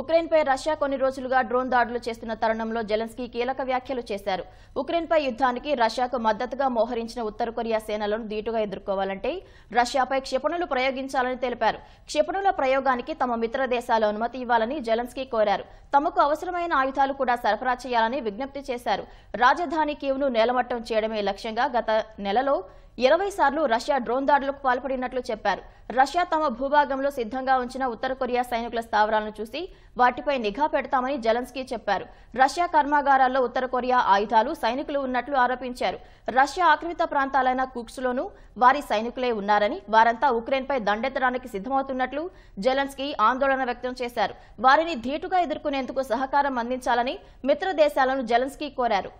ఉక్రెయిన్పై Russia కొన్ని రోజులుగా drone దాడులు చేస్తున్న తరుణంలో జెలెన్స్కీ కీలక వ్యాఖ్యలు చేశారు ఉక్రెయిన్పై యుద్ధానికి రష్యాకు మద్దతుగా మోహరించిన ఉత్తర కొరియా సేనలను ధీటుగా ఎదుర్కోవాలంటే రష్యాపై క్షిపణులు ప్రయోగించాలని తెలిపారు క్షిపణుల ప్రయోగానికి తమ మిత్ర దేశాలు అనుమతి ఇవ్వాలని జెలెన్స్కీ కోరారు తమకు అవసరమైన ఆయుధాలు కూడా సరఫరా చేయాలని విజ్ఞప్తి చేశారు రాజధాని కీవ్ను నేలమట్టం చేయడమే లక్ష్యంగా గత నెలలో ఇరవై సార్లు రష్యా డ్రోన్ దాడులకు పాల్పడినట్లు చెప్పారు రష్యా తమ భూభాగంలో సిద్ధంగా ఉంచిన ఉత్తర కొరియా సైనికుల స్థావరాలను చూసి వాటిపై నిఘా పెడతామని జలన్స్కీ చెప్పారు రష్యా కర్మాగారాల్లో ఉత్తర కొరియా ఆయుధాలు సైనికులు ఉన్నట్లు ఆరోపించారు రష్యా ఆక్రమిత ప్రాంతాలైన కుక్స్లోనూ వారి సైనికులే ఉన్నారని వారంతా ఉక్రెయిన్పై దండెత్తడానికి సిద్ధమవుతున్నట్లు జలన్స్కీ ఆందోళన వ్యక్తం చేశారు వారిని ధీటుగా ఎదుర్కొనేందుకు సహకారం అందించాలని మిత్ర దేశాలను జలన్స్కీ కోరారు